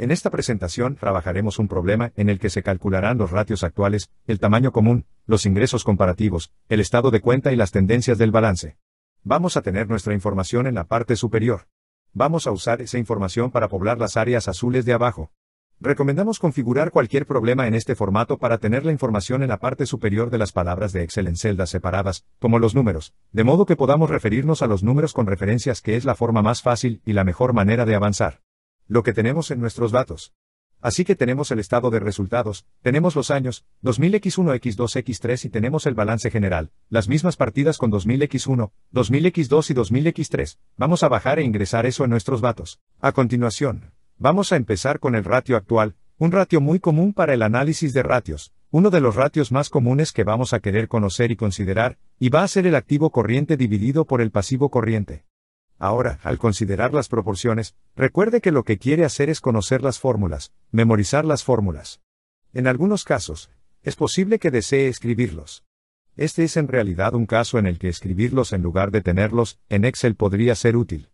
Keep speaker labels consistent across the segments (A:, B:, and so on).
A: En esta presentación trabajaremos un problema en el que se calcularán los ratios actuales, el tamaño común, los ingresos comparativos, el estado de cuenta y las tendencias del balance. Vamos a tener nuestra información en la parte superior. Vamos a usar esa información para poblar las áreas azules de abajo. Recomendamos configurar cualquier problema en este formato para tener la información en la parte superior de las palabras de Excel en celdas separadas, como los números, de modo que podamos referirnos a los números con referencias que es la forma más fácil y la mejor manera de avanzar lo que tenemos en nuestros datos. Así que tenemos el estado de resultados, tenemos los años, 2000x1, x2, x3 y tenemos el balance general, las mismas partidas con 2000x1, 2000x2 y 2000x3. Vamos a bajar e ingresar eso en nuestros datos. A continuación, vamos a empezar con el ratio actual, un ratio muy común para el análisis de ratios, uno de los ratios más comunes que vamos a querer conocer y considerar, y va a ser el activo corriente dividido por el pasivo corriente. Ahora, al considerar las proporciones, recuerde que lo que quiere hacer es conocer las fórmulas, memorizar las fórmulas. En algunos casos, es posible que desee escribirlos. Este es en realidad un caso en el que escribirlos en lugar de tenerlos en Excel podría ser útil.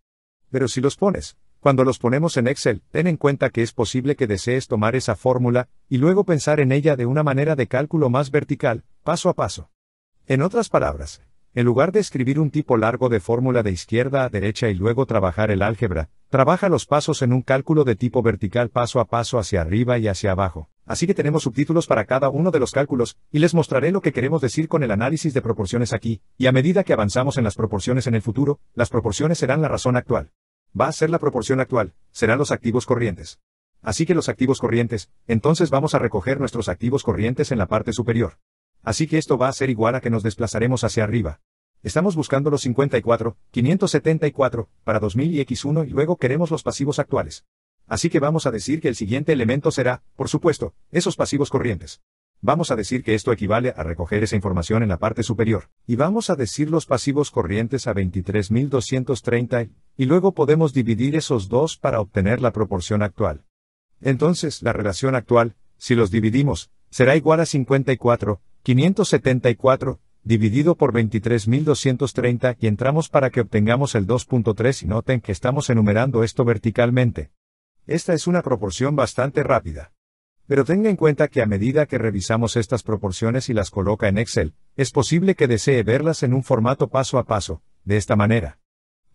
A: Pero si los pones, cuando los ponemos en Excel, ten en cuenta que es posible que desees tomar esa fórmula, y luego pensar en ella de una manera de cálculo más vertical, paso a paso. En otras palabras, en lugar de escribir un tipo largo de fórmula de izquierda a derecha y luego trabajar el álgebra, trabaja los pasos en un cálculo de tipo vertical paso a paso hacia arriba y hacia abajo. Así que tenemos subtítulos para cada uno de los cálculos, y les mostraré lo que queremos decir con el análisis de proporciones aquí, y a medida que avanzamos en las proporciones en el futuro, las proporciones serán la razón actual. Va a ser la proporción actual, serán los activos corrientes. Así que los activos corrientes, entonces vamos a recoger nuestros activos corrientes en la parte superior. Así que esto va a ser igual a que nos desplazaremos hacia arriba. Estamos buscando los 54, 574, para 2000 y x1 y luego queremos los pasivos actuales. Así que vamos a decir que el siguiente elemento será, por supuesto, esos pasivos corrientes. Vamos a decir que esto equivale a recoger esa información en la parte superior, y vamos a decir los pasivos corrientes a 23.230, y luego podemos dividir esos dos para obtener la proporción actual. Entonces, la relación actual, si los dividimos, será igual a 54, 574, dividido por 23.230 y entramos para que obtengamos el 2.3 y noten que estamos enumerando esto verticalmente. Esta es una proporción bastante rápida. Pero tenga en cuenta que a medida que revisamos estas proporciones y las coloca en Excel, es posible que desee verlas en un formato paso a paso, de esta manera.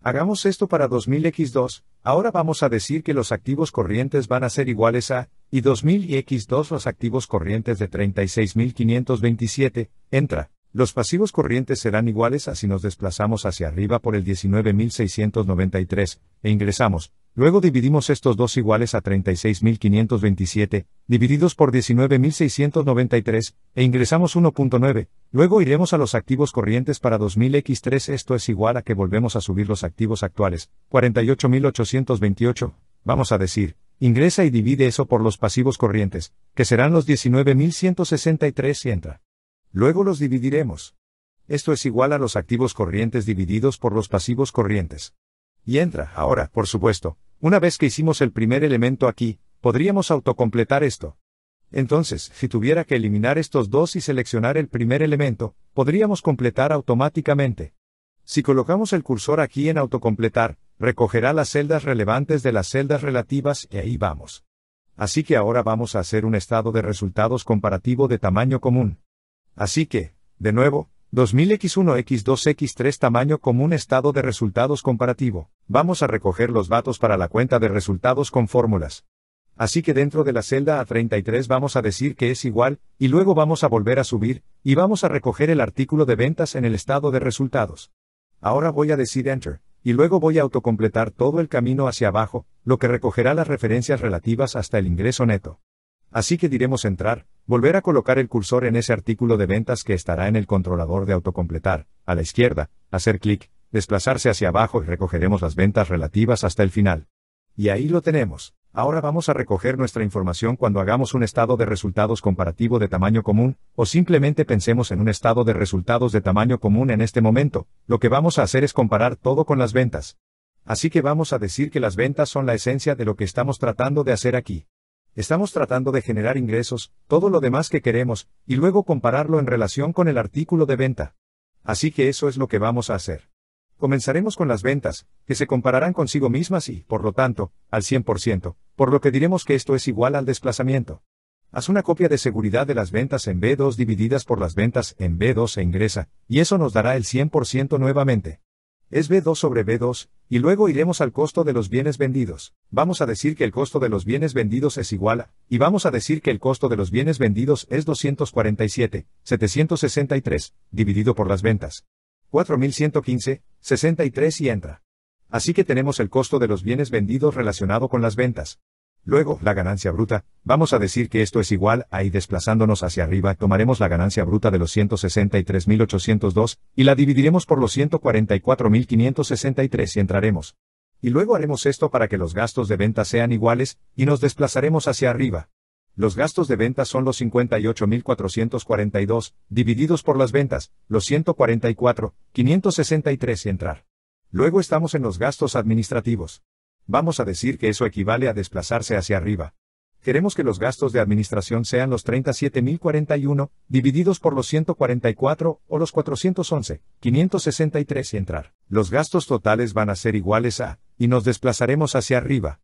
A: Hagamos esto para 2000X2, ahora vamos a decir que los activos corrientes van a ser iguales a y 2000 y X2 los activos corrientes de 36.527, entra. Los pasivos corrientes serán iguales a si nos desplazamos hacia arriba por el 19.693, e ingresamos. Luego dividimos estos dos iguales a 36.527, divididos por 19.693, e ingresamos 1.9. Luego iremos a los activos corrientes para 2000X3, esto es igual a que volvemos a subir los activos actuales, 48.828, vamos a decir, Ingresa y divide eso por los pasivos corrientes, que serán los 19.163 y entra. Luego los dividiremos. Esto es igual a los activos corrientes divididos por los pasivos corrientes. Y entra, ahora, por supuesto, una vez que hicimos el primer elemento aquí, podríamos autocompletar esto. Entonces, si tuviera que eliminar estos dos y seleccionar el primer elemento, podríamos completar automáticamente. Si colocamos el cursor aquí en autocompletar, Recogerá las celdas relevantes de las celdas relativas y ahí vamos. Así que ahora vamos a hacer un estado de resultados comparativo de tamaño común. Así que, de nuevo, 2000x1x2x3 tamaño común estado de resultados comparativo. Vamos a recoger los datos para la cuenta de resultados con fórmulas. Así que dentro de la celda A33 vamos a decir que es igual, y luego vamos a volver a subir, y vamos a recoger el artículo de ventas en el estado de resultados. Ahora voy a decir Enter, y luego voy a autocompletar todo el camino hacia abajo, lo que recogerá las referencias relativas hasta el ingreso neto. Así que diremos entrar, volver a colocar el cursor en ese artículo de ventas que estará en el controlador de autocompletar, a la izquierda, hacer clic, desplazarse hacia abajo y recogeremos las ventas relativas hasta el final. Y ahí lo tenemos. Ahora vamos a recoger nuestra información cuando hagamos un estado de resultados comparativo de tamaño común, o simplemente pensemos en un estado de resultados de tamaño común en este momento, lo que vamos a hacer es comparar todo con las ventas. Así que vamos a decir que las ventas son la esencia de lo que estamos tratando de hacer aquí. Estamos tratando de generar ingresos, todo lo demás que queremos, y luego compararlo en relación con el artículo de venta. Así que eso es lo que vamos a hacer. Comenzaremos con las ventas, que se compararán consigo mismas y, por lo tanto, al 100%, por lo que diremos que esto es igual al desplazamiento. Haz una copia de seguridad de las ventas en B2 divididas por las ventas en B2 e ingresa, y eso nos dará el 100% nuevamente. Es B2 sobre B2, y luego iremos al costo de los bienes vendidos. Vamos a decir que el costo de los bienes vendidos es igual a, y vamos a decir que el costo de los bienes vendidos es 247, 763, dividido por las ventas. 4115, 63 y entra. Así que tenemos el costo de los bienes vendidos relacionado con las ventas. Luego, la ganancia bruta, vamos a decir que esto es igual ahí desplazándonos hacia arriba, tomaremos la ganancia bruta de los 163.802, y la dividiremos por los 144.563 y entraremos. Y luego haremos esto para que los gastos de venta sean iguales, y nos desplazaremos hacia arriba. Los gastos de venta son los 58.442, divididos por las ventas, los 144, 563 y entrar. Luego estamos en los gastos administrativos. Vamos a decir que eso equivale a desplazarse hacia arriba. Queremos que los gastos de administración sean los 37.041, divididos por los 144, o los 411, 563 y entrar. Los gastos totales van a ser iguales a, y nos desplazaremos hacia arriba,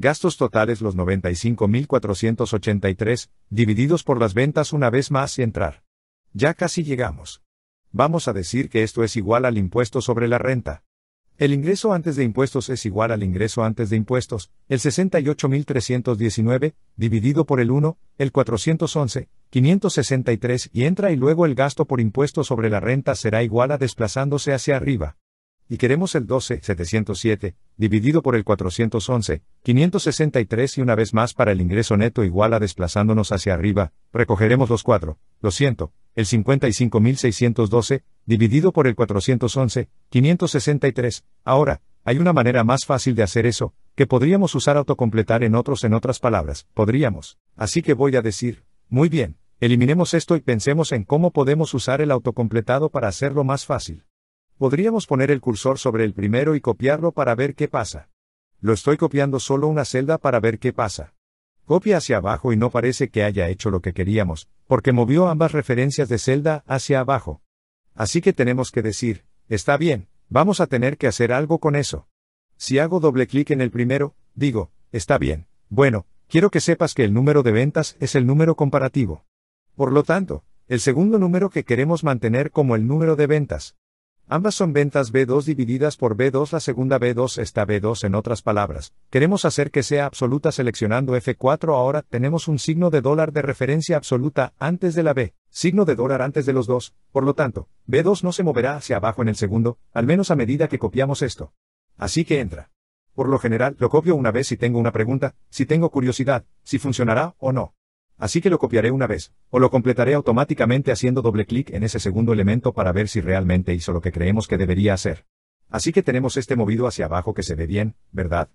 A: Gastos totales los 95.483, divididos por las ventas una vez más y entrar. Ya casi llegamos. Vamos a decir que esto es igual al impuesto sobre la renta. El ingreso antes de impuestos es igual al ingreso antes de impuestos, el 68.319, dividido por el 1, el 411, 563 y entra y luego el gasto por impuesto sobre la renta será igual a desplazándose hacia arriba y queremos el 12, 707, dividido por el 411, 563 y una vez más para el ingreso neto igual a desplazándonos hacia arriba, recogeremos los 4, 200, siento, el 55.612, dividido por el 411, 563, ahora, hay una manera más fácil de hacer eso, que podríamos usar autocompletar en otros en otras palabras, podríamos, así que voy a decir, muy bien, eliminemos esto y pensemos en cómo podemos usar el autocompletado para hacerlo más fácil. Podríamos poner el cursor sobre el primero y copiarlo para ver qué pasa. Lo estoy copiando solo una celda para ver qué pasa. Copia hacia abajo y no parece que haya hecho lo que queríamos, porque movió ambas referencias de celda hacia abajo. Así que tenemos que decir, está bien, vamos a tener que hacer algo con eso. Si hago doble clic en el primero, digo, está bien, bueno, quiero que sepas que el número de ventas es el número comparativo. Por lo tanto, el segundo número que queremos mantener como el número de ventas. Ambas son ventas B2 divididas por B2. La segunda B2 está B2 en otras palabras. Queremos hacer que sea absoluta seleccionando F4. Ahora tenemos un signo de dólar de referencia absoluta antes de la B, signo de dólar antes de los dos, por lo tanto, B2 no se moverá hacia abajo en el segundo, al menos a medida que copiamos esto. Así que entra. Por lo general, lo copio una vez si tengo una pregunta, si tengo curiosidad, si funcionará o no. Así que lo copiaré una vez, o lo completaré automáticamente haciendo doble clic en ese segundo elemento para ver si realmente hizo lo que creemos que debería hacer. Así que tenemos este movido hacia abajo que se ve bien, ¿verdad?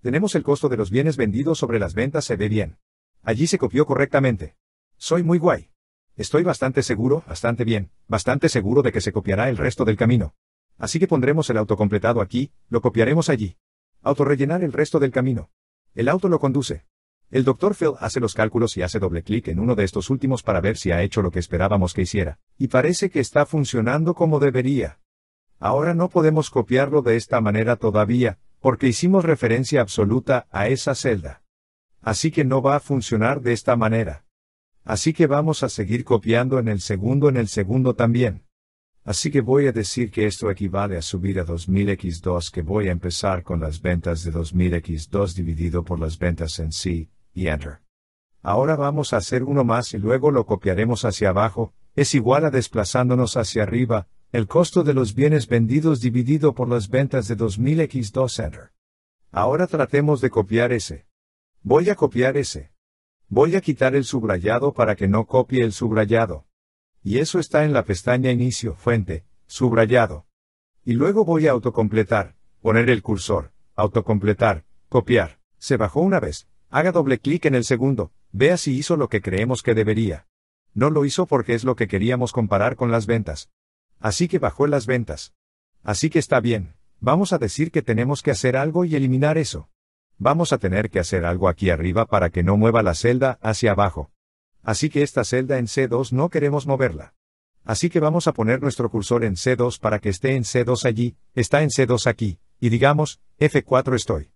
A: Tenemos el costo de los bienes vendidos sobre las ventas se ve bien. Allí se copió correctamente. Soy muy guay. Estoy bastante seguro, bastante bien, bastante seguro de que se copiará el resto del camino. Así que pondremos el auto completado aquí, lo copiaremos allí. Autorrellenar el resto del camino. El auto lo conduce. El doctor Phil hace los cálculos y hace doble clic en uno de estos últimos para ver si ha hecho lo que esperábamos que hiciera, y parece que está funcionando como debería. Ahora no podemos copiarlo de esta manera todavía, porque hicimos referencia absoluta a esa celda. Así que no va a funcionar de esta manera. Así que vamos a seguir copiando en el segundo en el segundo también. Así que voy a decir que esto equivale a subir a 2000x2 que voy a empezar con las ventas de 2000x2 dividido por las ventas en sí, y Enter. Ahora vamos a hacer uno más y luego lo copiaremos hacia abajo, es igual a desplazándonos hacia arriba, el costo de los bienes vendidos dividido por las ventas de 2000x2 Enter. Ahora tratemos de copiar ese. Voy a copiar ese. Voy a quitar el subrayado para que no copie el subrayado. Y eso está en la pestaña Inicio, Fuente, Subrayado. Y luego voy a autocompletar, poner el cursor, autocompletar, copiar. Se bajó una vez, Haga doble clic en el segundo, vea si hizo lo que creemos que debería. No lo hizo porque es lo que queríamos comparar con las ventas. Así que bajó las ventas. Así que está bien, vamos a decir que tenemos que hacer algo y eliminar eso. Vamos a tener que hacer algo aquí arriba para que no mueva la celda hacia abajo. Así que esta celda en C2 no queremos moverla. Así que vamos a poner nuestro cursor en C2 para que esté en C2 allí, está en C2 aquí, y digamos, F4 estoy.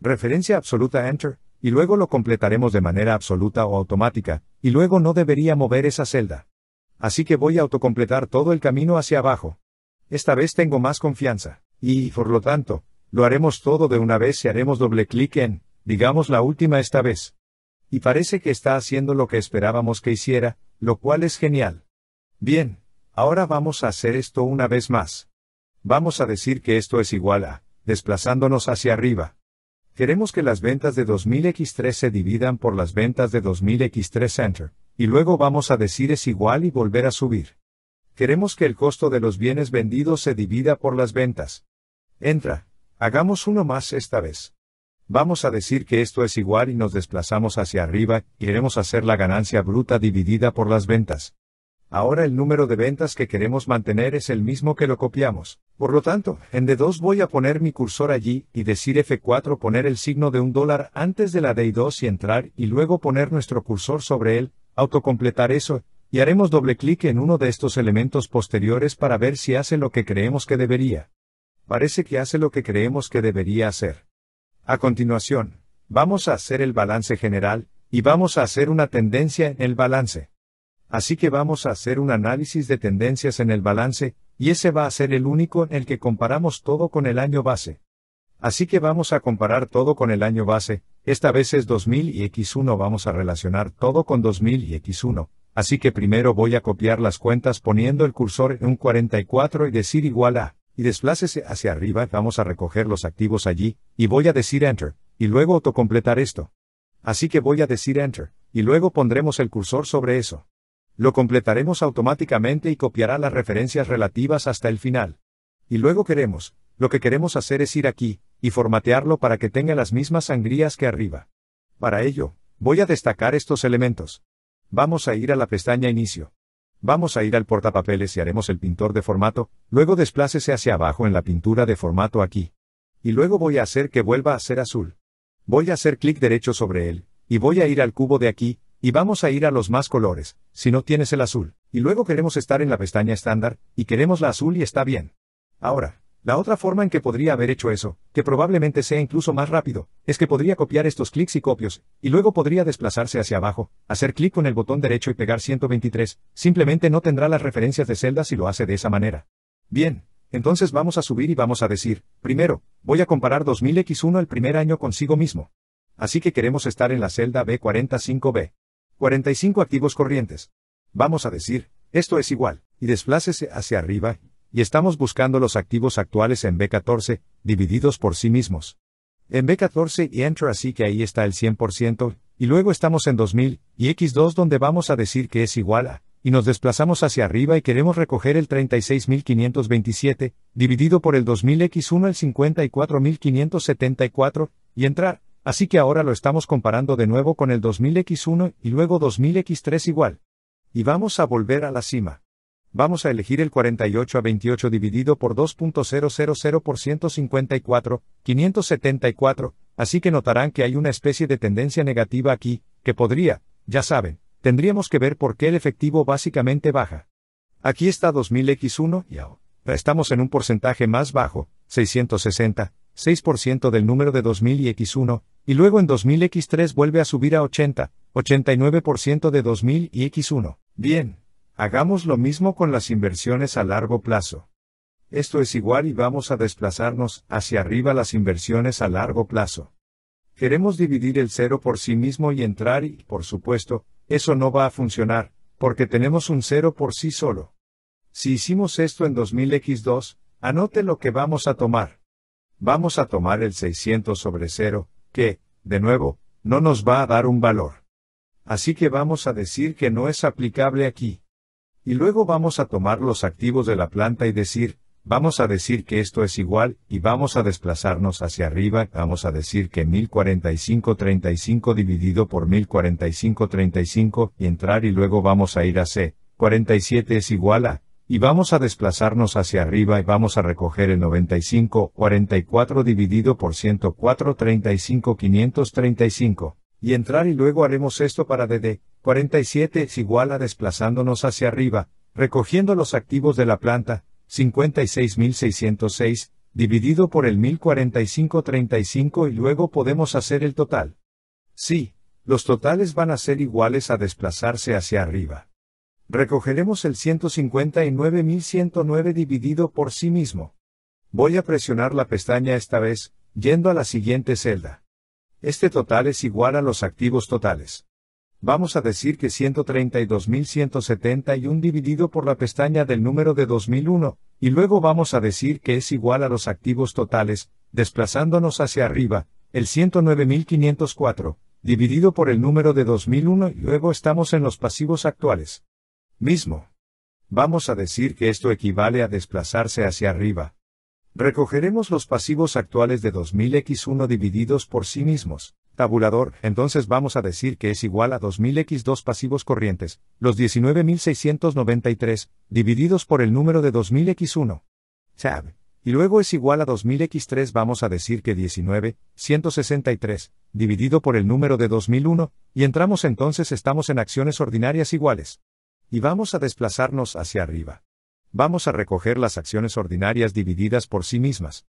A: Referencia absoluta Enter, y luego lo completaremos de manera absoluta o automática, y luego no debería mover esa celda. Así que voy a autocompletar todo el camino hacia abajo. Esta vez tengo más confianza, y, por lo tanto, lo haremos todo de una vez y haremos doble clic en, digamos la última esta vez. Y parece que está haciendo lo que esperábamos que hiciera, lo cual es genial. Bien, ahora vamos a hacer esto una vez más. Vamos a decir que esto es igual a, desplazándonos hacia arriba. Queremos que las ventas de 2000X3 se dividan por las ventas de 2000X3 Center, y luego vamos a decir es igual y volver a subir. Queremos que el costo de los bienes vendidos se divida por las ventas. Entra, hagamos uno más esta vez. Vamos a decir que esto es igual y nos desplazamos hacia arriba, queremos hacer la ganancia bruta dividida por las ventas. Ahora el número de ventas que queremos mantener es el mismo que lo copiamos. Por lo tanto, en D2 voy a poner mi cursor allí y decir F4 poner el signo de un dólar antes de la D2 y entrar y luego poner nuestro cursor sobre él, autocompletar eso, y haremos doble clic en uno de estos elementos posteriores para ver si hace lo que creemos que debería. Parece que hace lo que creemos que debería hacer. A continuación, vamos a hacer el balance general, y vamos a hacer una tendencia en el balance. Así que vamos a hacer un análisis de tendencias en el balance, y ese va a ser el único en el que comparamos todo con el año base. Así que vamos a comparar todo con el año base, esta vez es 2000 y X1 vamos a relacionar todo con 2000 y X1, así que primero voy a copiar las cuentas poniendo el cursor en un 44 y decir igual a, y desplácese hacia arriba, vamos a recoger los activos allí, y voy a decir enter, y luego autocompletar esto. Así que voy a decir enter, y luego pondremos el cursor sobre eso. Lo completaremos automáticamente y copiará las referencias relativas hasta el final. Y luego queremos, lo que queremos hacer es ir aquí, y formatearlo para que tenga las mismas sangrías que arriba. Para ello, voy a destacar estos elementos. Vamos a ir a la pestaña Inicio. Vamos a ir al portapapeles y haremos el pintor de formato, luego desplácese hacia abajo en la pintura de formato aquí. Y luego voy a hacer que vuelva a ser azul. Voy a hacer clic derecho sobre él, y voy a ir al cubo de aquí, y vamos a ir a los más colores, si no tienes el azul. Y luego queremos estar en la pestaña estándar, y queremos la azul y está bien. Ahora, la otra forma en que podría haber hecho eso, que probablemente sea incluso más rápido, es que podría copiar estos clics y copios, y luego podría desplazarse hacia abajo, hacer clic con el botón derecho y pegar 123, simplemente no tendrá las referencias de celda si lo hace de esa manera. Bien, entonces vamos a subir y vamos a decir, primero, voy a comparar 2000X1 el primer año consigo mismo. Así que queremos estar en la celda B45B. 45 activos corrientes. Vamos a decir, esto es igual, y desplácese hacia arriba, y estamos buscando los activos actuales en B14, divididos por sí mismos. En B14 y entra así que ahí está el 100%, y luego estamos en 2000, y X2 donde vamos a decir que es igual a, y nos desplazamos hacia arriba y queremos recoger el 36.527, dividido por el 2000X1 el 54.574, y entrar, Así que ahora lo estamos comparando de nuevo con el 2000X1 y luego 2000X3 igual. Y vamos a volver a la cima. Vamos a elegir el 48 a 28 dividido por 2.000 por 154, 574, así que notarán que hay una especie de tendencia negativa aquí, que podría, ya saben, tendríamos que ver por qué el efectivo básicamente baja. Aquí está 2000X1 y ahora estamos en un porcentaje más bajo, 660, 6% del número de 2000 y X1, y luego en 2000 X3 vuelve a subir a 80, 89% de 2000 y X1. Bien, hagamos lo mismo con las inversiones a largo plazo. Esto es igual y vamos a desplazarnos hacia arriba las inversiones a largo plazo. Queremos dividir el 0 por sí mismo y entrar y, por supuesto, eso no va a funcionar, porque tenemos un 0 por sí solo. Si hicimos esto en 2000x2, anote lo que vamos a tomar vamos a tomar el 600 sobre 0, que, de nuevo, no nos va a dar un valor. Así que vamos a decir que no es aplicable aquí. Y luego vamos a tomar los activos de la planta y decir, vamos a decir que esto es igual, y vamos a desplazarnos hacia arriba, vamos a decir que 1045.35 dividido por 1045.35 y entrar y luego vamos a ir a C, 47 es igual a y vamos a desplazarnos hacia arriba y vamos a recoger el 95, 44 dividido por 104, 35, 535, y entrar y luego haremos esto para DD, 47 es igual a desplazándonos hacia arriba, recogiendo los activos de la planta, 56.606, dividido por el 35 y luego podemos hacer el total. Sí, los totales van a ser iguales a desplazarse hacia arriba. Recogeremos el 159.109 dividido por sí mismo. Voy a presionar la pestaña esta vez, yendo a la siguiente celda. Este total es igual a los activos totales. Vamos a decir que 132.171 dividido por la pestaña del número de 2001, y luego vamos a decir que es igual a los activos totales, desplazándonos hacia arriba, el 109.504, dividido por el número de 2001 y luego estamos en los pasivos actuales. Mismo. Vamos a decir que esto equivale a desplazarse hacia arriba. Recogeremos los pasivos actuales de 2000x1 divididos por sí mismos. Tabulador, entonces vamos a decir que es igual a 2000x2 pasivos corrientes, los 19693, divididos por el número de 2000x1. Tab. Y luego es igual a 2000x3 vamos a decir que 19, 163, dividido por el número de 2001, y entramos entonces estamos en acciones ordinarias iguales. Y vamos a desplazarnos hacia arriba. Vamos a recoger las acciones ordinarias divididas por sí mismas.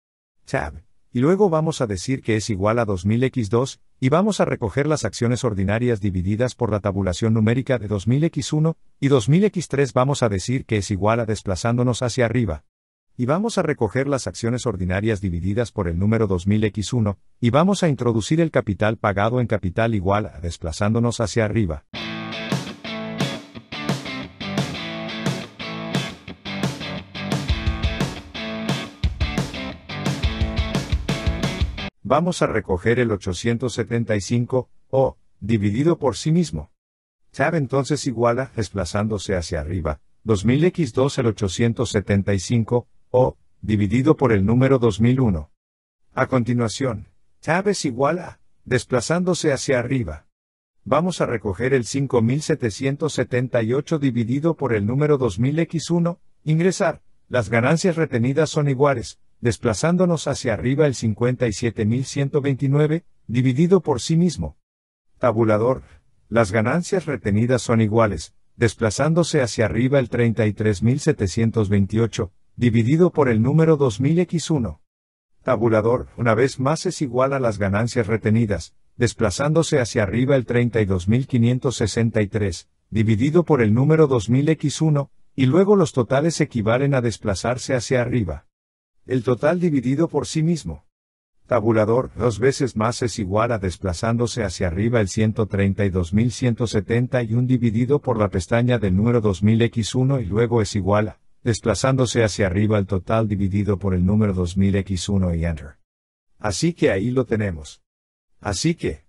A: Tab. Y luego vamos a decir que es igual a 2000x2, y vamos a recoger las acciones ordinarias divididas por la tabulación numérica de 2000x1, y 2000x3 vamos a decir que es igual a desplazándonos hacia arriba y vamos a recoger las acciones ordinarias divididas por el número 2000x1, y vamos a introducir el capital pagado en capital igual a desplazándonos hacia arriba. vamos a recoger el 875, o, dividido por sí mismo. Tab entonces iguala, desplazándose hacia arriba, 2000x2 el 875, o, dividido por el número 2001. A continuación, tab es igual desplazándose hacia arriba. Vamos a recoger el 5778 dividido por el número 2000x1, ingresar, las ganancias retenidas son iguales, desplazándonos hacia arriba el 57.129, dividido por sí mismo. Tabulador. Las ganancias retenidas son iguales, desplazándose hacia arriba el 33.728, dividido por el número 2000x1. Tabulador, una vez más es igual a las ganancias retenidas, desplazándose hacia arriba el 32.563, dividido por el número 2000x1, y luego los totales equivalen a desplazarse hacia arriba. El total dividido por sí mismo. Tabulador, dos veces más es igual a desplazándose hacia arriba el 132.171 dividido por la pestaña del número 2000x1 y luego es igual a, desplazándose hacia arriba el total dividido por el número 2000x1 y enter. Así que ahí lo tenemos. Así que,